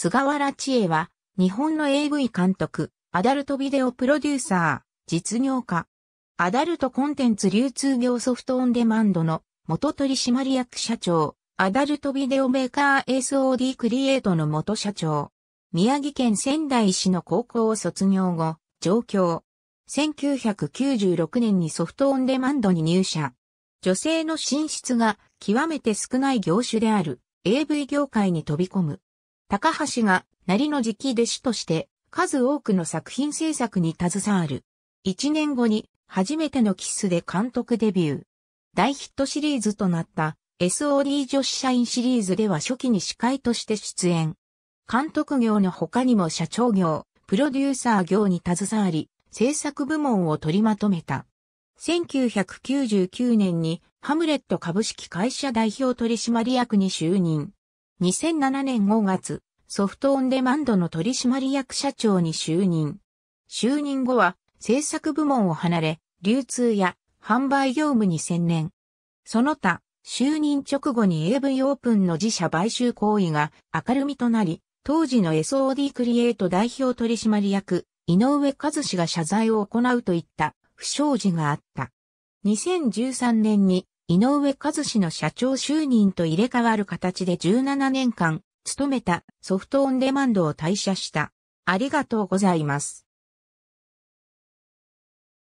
菅原千恵は、日本の AV 監督、アダルトビデオプロデューサー、実業家。アダルトコンテンツ流通業ソフトオンデマンドの元取締役社長、アダルトビデオメーカー SOD クリエイトの元社長。宮城県仙台市の高校を卒業後、上京。1996年にソフトオンデマンドに入社。女性の進出が極めて少ない業種である AV 業界に飛び込む。高橋が、なりの直弟子として、数多くの作品制作に携わる。1年後に、初めてのキスで監督デビュー。大ヒットシリーズとなった、SOD 女子社員シリーズでは初期に司会として出演。監督業の他にも社長業、プロデューサー業に携わり、制作部門を取りまとめた。1999年にハムレット株式会社代表取締役に就任。2007年5月、ソフトオンデマンドの取締役社長に就任。就任後は制作部門を離れ、流通や販売業務に専念。その他、就任直後に AV オープンの自社買収行為が明るみとなり、当時の SOD クリエイト代表取締役、井上和氏が謝罪を行うといった不祥事があった。2013年に井上和志の社長就任と入れ替わる形で17年間、勤めたソフトオンデマンドを退社した。ありがとうございます。